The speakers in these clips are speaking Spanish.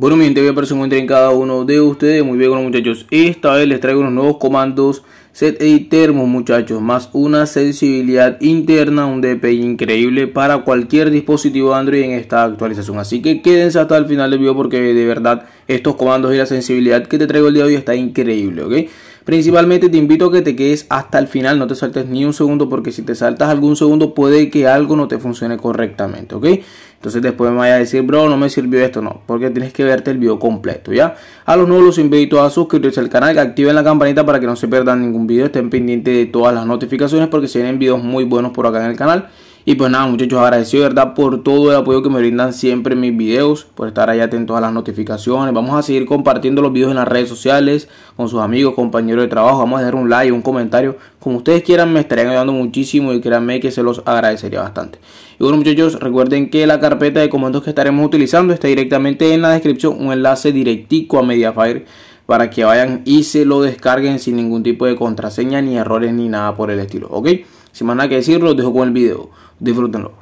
Bueno, mi gente, a para se en cada uno de ustedes. Muy bien, bueno, muchachos. Esta vez les traigo unos nuevos comandos set editor, termos, muchachos. Más una sensibilidad interna, un DPI increíble para cualquier dispositivo Android en esta actualización. Así que quédense hasta el final del video porque de verdad estos comandos y la sensibilidad que te traigo el día de hoy está increíble, ¿ok? Principalmente te invito a que te quedes hasta el final, no te saltes ni un segundo porque si te saltas algún segundo puede que algo no te funcione correctamente, ¿ok? Entonces después me vaya a decir, bro, no me sirvió esto, no, porque tienes que verte el video completo, ¿ya? A los nuevos los invito a suscribirse al canal, que activen la campanita para que no se pierdan ningún video, estén pendientes de todas las notificaciones porque se vienen videos muy buenos por acá en el canal. Y pues nada, muchachos, agradecido de verdad por todo el apoyo que me brindan siempre en mis videos, por estar ahí atentos a las notificaciones. Vamos a seguir compartiendo los videos en las redes sociales con sus amigos, compañeros de trabajo. Vamos a dejar un like, un comentario. Como ustedes quieran, me estarían ayudando muchísimo y créanme que se los agradecería bastante. Y bueno, muchachos, recuerden que la carpeta de comandos que estaremos utilizando está directamente en la descripción, un enlace directico a Mediafire para que vayan y se lo descarguen sin ningún tipo de contraseña, ni errores, ni nada por el estilo. ¿Ok? Sin más nada que decir, los dejo con el video. Disfrútenlo.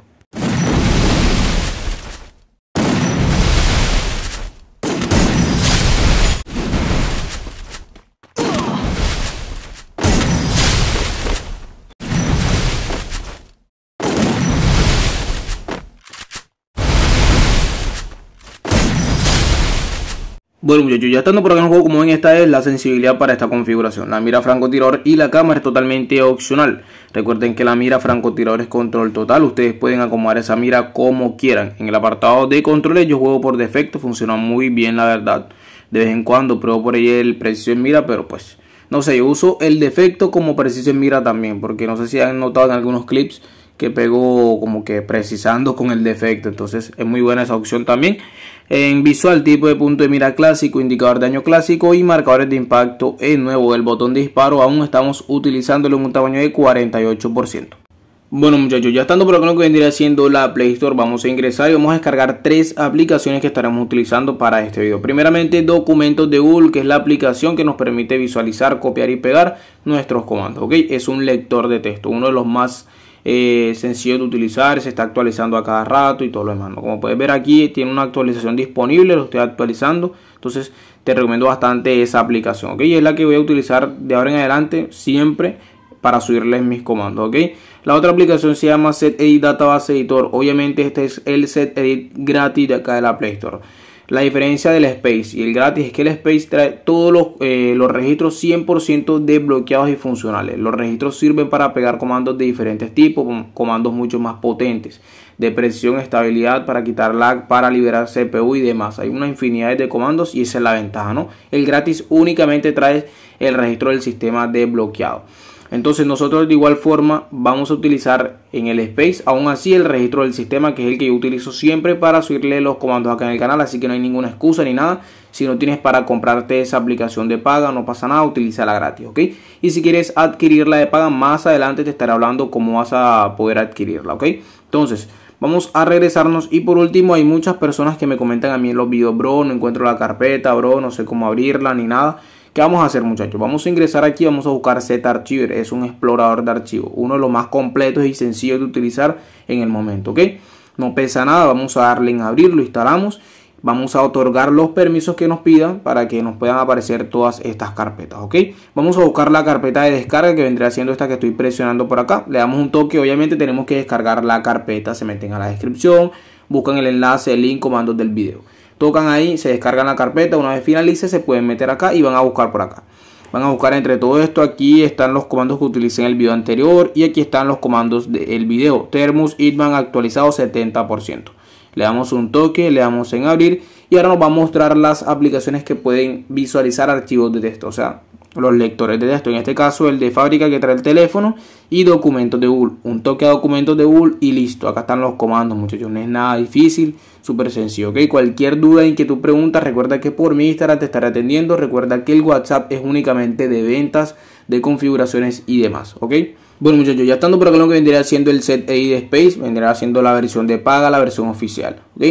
Bueno muchachos, ya estando por acá en juego como ven esta es la sensibilidad para esta configuración. La mira francotirador y la cámara es totalmente opcional. Recuerden que la mira francotirador es control total. Ustedes pueden acomodar esa mira como quieran. En el apartado de controles yo juego por defecto. Funciona muy bien la verdad. De vez en cuando pruebo por ahí el precisión mira, pero pues no sé, yo uso el defecto como preciso mira también. Porque no sé si han notado en algunos clips que pegó como que precisando con el defecto. Entonces es muy buena esa opción también. En visual, tipo de punto de mira clásico, indicador de daño clásico y marcadores de impacto. en nuevo el botón disparo, aún estamos utilizándolo en un tamaño de 48%. Bueno muchachos, ya estando por lo que vendría siendo la Play Store, vamos a ingresar y vamos a descargar tres aplicaciones que estaremos utilizando para este video. Primeramente, Documentos de Google, que es la aplicación que nos permite visualizar, copiar y pegar nuestros comandos. ¿ok? Es un lector de texto, uno de los más eh, sencillo de utilizar, se está actualizando a cada rato y todo lo demás. Como puedes ver aquí, tiene una actualización disponible, lo estoy actualizando. Entonces te recomiendo bastante esa aplicación, ¿ok? Y es la que voy a utilizar de ahora en adelante siempre para subirles mis comandos, ¿ok? La otra aplicación se llama Set Edit Database Editor. Obviamente este es el Set Edit gratis de acá de la Play Store. La diferencia del Space y el gratis es que el Space trae todos los, eh, registros 100% desbloqueados y funcionales. Los registros sirven para pegar comandos de diferentes tipos, comandos mucho más potentes, de presión, estabilidad, para quitar lag, para liberar CPU y demás. Hay una infinidad de comandos y esa es la ventaja, ¿no? El gratis únicamente trae el registro del sistema desbloqueado. Entonces nosotros de igual forma vamos a utilizar en el space aún así el registro del sistema que es el que yo utilizo siempre para subirle los comandos acá en el canal. Así que no hay ninguna excusa ni nada. Si no tienes para comprarte esa aplicación de paga no pasa nada, utilízala gratis, ¿ok? Y si quieres adquirirla de paga más adelante te estaré hablando cómo vas a poder adquirirla, ¿ok? Entonces Vamos a regresarnos y por último hay muchas personas que me comentan a mí en los videos, bro, no encuentro la carpeta, bro, no sé cómo abrirla ni nada. ¿Qué vamos a hacer muchachos? Vamos a ingresar aquí, vamos a buscar Z-Archiver, es un explorador de archivos, uno de los más completos y sencillos de utilizar en el momento, ¿ok? No pesa nada, vamos a darle en abrir, lo instalamos, vamos a otorgar los permisos que nos pidan para que nos puedan aparecer todas estas carpetas, ¿ok? Vamos a buscar la carpeta de descarga que vendría siendo esta que estoy presionando por acá, le damos un toque, obviamente tenemos que descargar la carpeta, se meten a la descripción, buscan el enlace, el link, comandos del video tocan ahí, se descargan la carpeta, una vez finalice se pueden meter acá y van a buscar por acá. Van a buscar entre todo esto, aquí están los comandos que utilicé en el video anterior y aquí están los comandos del video. Thermos Itman actualizado 70%. Le damos un toque, le damos en abrir y ahora nos va a mostrar las aplicaciones que pueden visualizar archivos de texto. O sea, los lectores de texto, en este caso el de fábrica que trae el teléfono y documentos de Google. Un toque a documentos de Google y listo. Acá están los comandos, muchachos. No es nada difícil, súper sencillo. ¿okay? Cualquier duda, en que tú preguntas recuerda que por mi Instagram te estaré atendiendo. Recuerda que el WhatsApp es únicamente de ventas, de configuraciones y demás. ¿ok? Bueno muchachos, ya estando por acá lo que vendría siendo el set AI de Space, Vendría siendo la versión de paga, la versión oficial. ¿ok?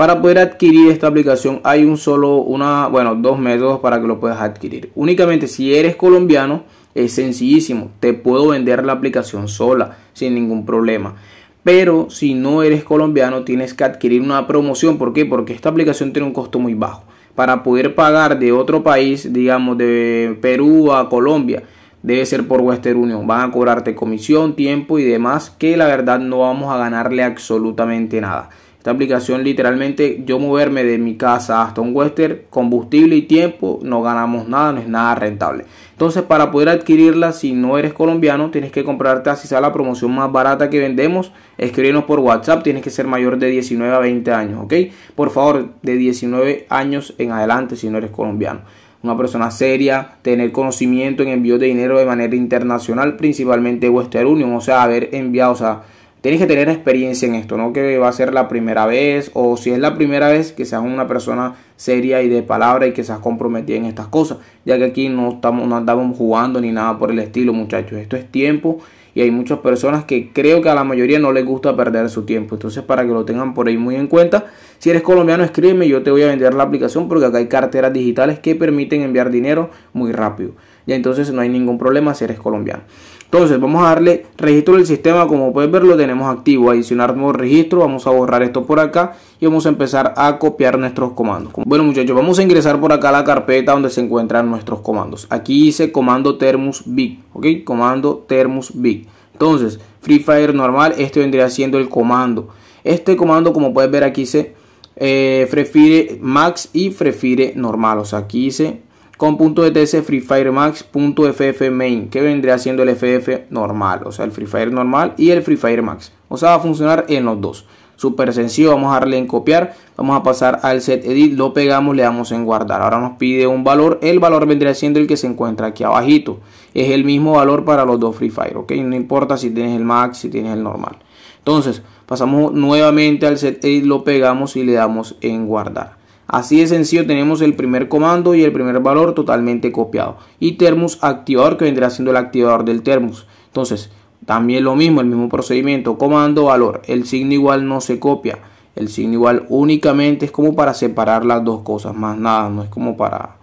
Para poder adquirir esta aplicación hay un solo, una, bueno, dos métodos para que lo puedas adquirir. Únicamente si eres colombiano, es sencillísimo, te puedo vender la aplicación sola, sin ningún problema. Pero si no eres colombiano, tienes que adquirir una promoción. ¿Por qué? Porque esta aplicación tiene un costo muy bajo. Para poder pagar de otro país, digamos de Perú a Colombia, debe ser por Western Union. Van a cobrarte comisión, tiempo y demás que la verdad no vamos a ganarle absolutamente nada. Esta aplicación literalmente yo moverme de mi casa hasta un western, combustible y tiempo, no ganamos nada, no es nada rentable. Entonces para poder adquirirla, si no eres colombiano, tienes que comprarte así sea la promoción más barata que vendemos, escribirnos por WhatsApp, tienes que ser mayor de 19 a 20 años, ¿ok? Por favor, de 19 años en adelante si no eres colombiano una persona seria, tener conocimiento en envío de dinero de manera internacional, principalmente Western Union, o sea, haber enviado, o sea, tienes que tener experiencia en esto, no que va a ser la primera vez o si es la primera vez que seas una persona seria y de palabra y que seas comprometida en estas cosas, ya que aquí no estamos no andamos jugando ni nada por el estilo, muchachos. Esto es tiempo y hay muchas personas que creo que a la mayoría no les gusta perder su tiempo. Entonces, para que lo tengan por ahí muy en cuenta, si eres colombiano, escríbeme, yo te voy a vender la aplicación porque acá hay carteras digitales que permiten enviar dinero muy rápido. Ya entonces no hay ningún problema si eres colombiano. Entonces vamos a darle registro del sistema, como puedes ver lo tenemos activo, adicionar nuevo registro, vamos a borrar esto por acá y vamos a empezar a copiar nuestros comandos. Bueno muchachos, vamos a ingresar por acá a la carpeta donde se encuentran nuestros comandos. Aquí hice comando termus big, ok, comando termus big. Entonces, Free Fire normal, este vendría siendo el comando. Este comando como puedes ver aquí dice eh, Fire max y Fire normal, o sea aquí hice con .etc Free Main, que vendría siendo el FF normal, o sea, el Free Fire normal y el Free Fire Max. O sea, va a funcionar en los dos. Súper sencillo, vamos a darle en copiar, vamos a pasar al set edit, lo pegamos, le damos en guardar. Ahora nos pide un valor, el valor vendría siendo el que se encuentra aquí abajito. Es el mismo valor para los dos Free Fire, ¿ok? No importa si tienes el Max, si tienes el normal. Entonces, pasamos nuevamente al set edit, lo pegamos y le damos en guardar. Así de sencillo tenemos el primer comando y el primer valor totalmente copiado. Y termus activador que vendrá siendo el activador del termus. Entonces, también lo mismo, el mismo procedimiento, comando, valor. El signo igual no se copia. El signo igual únicamente es como para separar las dos cosas, más nada, no es como para...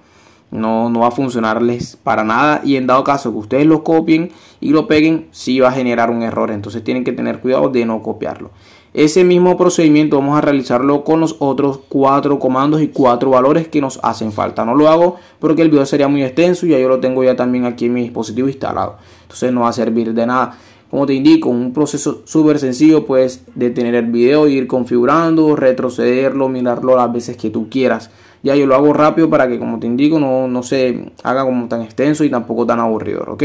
No, no va a funcionarles para nada y en dado caso que ustedes lo copien y lo peguen, sí va a generar un error. Entonces tienen que tener cuidado de no copiarlo. Ese mismo procedimiento vamos a realizarlo con los otros cuatro comandos y cuatro valores que nos hacen falta. No lo hago porque el video sería muy extenso y ya yo lo tengo ya también aquí en mi dispositivo instalado. Entonces no va a servir de nada. Como te indico, un proceso súper sencillo, puedes detener el video, ir configurando, retrocederlo, mirarlo las veces que tú quieras. Ya yo lo hago rápido para que, como te indico, no, no se haga como tan extenso y tampoco tan aburrido, ¿ok?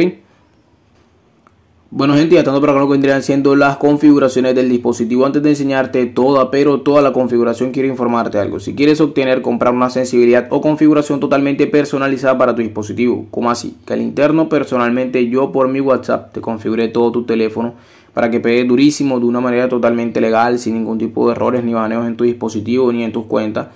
Bueno gente, ya estando para acá lo que vendrían siendo las configuraciones del dispositivo. Antes de enseñarte toda, pero toda la configuración, quiero informarte algo. Si quieres obtener, comprar una sensibilidad o configuración totalmente personalizada para tu dispositivo, ¿cómo así, que al interno personalmente yo por mi WhatsApp te configure todo tu teléfono para que pegue durísimo de una manera totalmente legal, sin ningún tipo de errores ni baneos en tu dispositivo ni en tus cuentas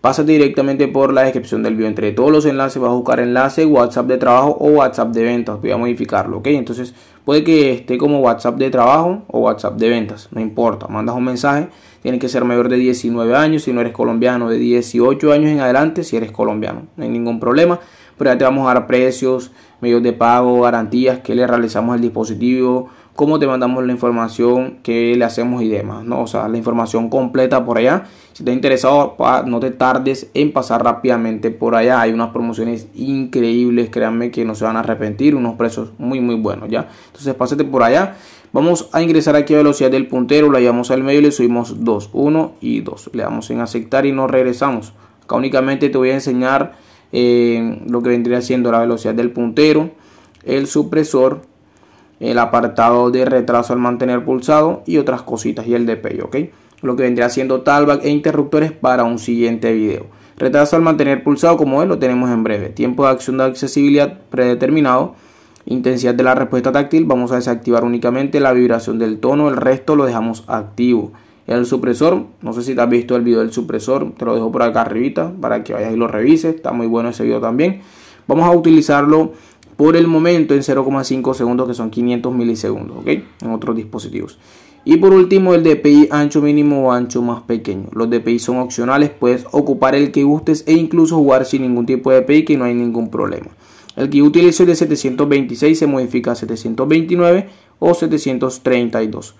pasa directamente por la descripción del video. Entre todos los enlaces vas a buscar enlace WhatsApp de trabajo o WhatsApp de ventas. Voy a modificarlo, ¿ok? Entonces puede que esté como WhatsApp de trabajo o WhatsApp de ventas, no importa. Mandas un mensaje, Tiene que ser mayor de 19 años si no eres colombiano, de 18 años en adelante si eres colombiano, no hay ningún problema. Pero ya te vamos a dar precios, medios de pago, garantías que le realizamos al dispositivo cómo te mandamos la información, que le hacemos y demás, ¿no? O sea, la información completa por allá. Si te ha interesado, no te tardes en pasar rápidamente por allá. Hay unas promociones increíbles, créanme que no se van a arrepentir, unos precios muy, muy buenos, ¿ya? Entonces, pásate por allá. Vamos a ingresar aquí a velocidad del puntero, la llevamos al medio y le subimos 2, 1 y 2. Le damos en aceptar y nos regresamos. Acá únicamente te voy a enseñar eh, lo que vendría siendo la velocidad del puntero, el supresor el apartado de retraso al mantener pulsado y otras cositas y el de DPI, ¿ok? Lo que vendría siendo talback e interruptores para un siguiente video. Retraso al mantener pulsado, como es, lo tenemos en breve. Tiempo de acción de accesibilidad predeterminado. Intensidad de la respuesta táctil, vamos a desactivar únicamente la vibración del tono, el resto lo dejamos activo. El supresor, no sé si te has visto el video del supresor, te lo dejo por acá arribita para que vayas y lo revises, está muy bueno ese video también. Vamos a utilizarlo por el momento en 0,5 segundos, que son 500 milisegundos, En otros dispositivos. Y por último, el DPI ancho mínimo o ancho más pequeño. Los DPI son opcionales, puedes ocupar el que gustes e incluso jugar sin ningún tipo de DPI que no hay ningún problema. El que utilice el de 726, se modifica a 729 o 732.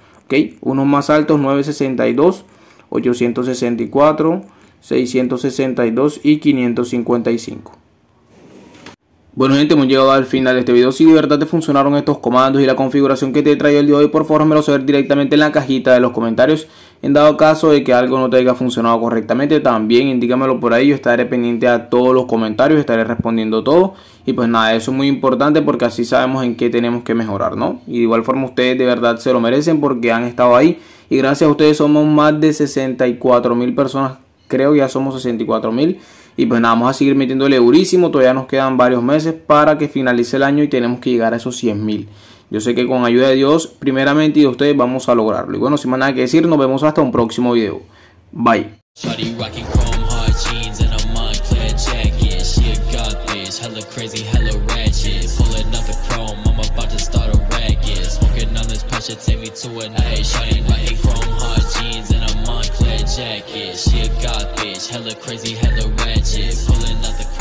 Unos más altos 962, 864, 662 y 555. Bueno gente, hemos llegado al final de este video. Si de verdad te funcionaron estos comandos y la configuración que te he traído el día de hoy, por favor me lo saber directamente en la cajita de los comentarios. En dado caso de que algo no te haya funcionado correctamente, también indícamelo por ahí. Yo estaré pendiente a todos los comentarios, estaré respondiendo todo. Y pues nada, eso es muy importante porque así sabemos en qué tenemos que mejorar, ¿no? Y de igual forma ustedes de verdad se lo merecen porque han estado ahí. Y gracias a ustedes somos más de 64 mil personas, creo ya somos 64 mil y pues nada, vamos a seguir metiéndole durísimo. Todavía nos quedan varios meses para que finalice el año y tenemos que llegar a esos 100 mil. Yo sé que con ayuda de Dios, primeramente y de ustedes, vamos a lograrlo. Y bueno, sin más nada que decir, nos vemos hasta un próximo video. Bye. jacket. She a god bitch, hella crazy, hella ratchet. Pulling out the